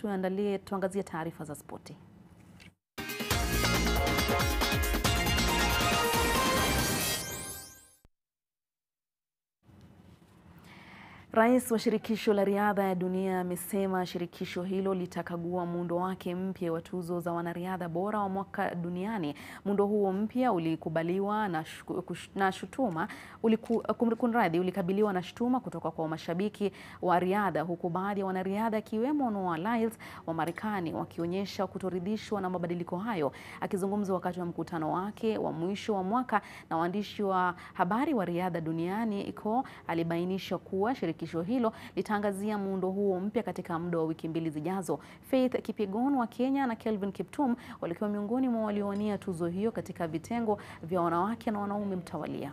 tuandalie, tuangazie taarifa za spoti. Rais wa shirikisho la riadha ya dunia amesema shirikisho hilo litakagua muundo wake mpya wa tuzo za wanariadha bora wa mwaka duniani. Muundo huo mpya ulikubaliwa na, na shutuma kumradhi, ulikabiliwa na shutuma kutoka kwa mashabiki wa riadha, huku baadhi ya wanariadha akiwemo Noah Lyles wa Marekani wakionyesha kutoridhishwa na mabadiliko hayo. Akizungumza wakati wa mkutano wake wa mwisho wa mwaka na waandishi wa habari wa riadha duniani ICOR, alibainisha kuwa shirikisho Shirikisho hilo litaangazia muundo huo mpya katika muda wa wiki mbili zijazo. Faith Kipyegon wa Kenya na Kelvin Kiptum walikuwa miongoni mwa waliowania tuzo hiyo katika vitengo vya wanawake na wanaume mtawalia.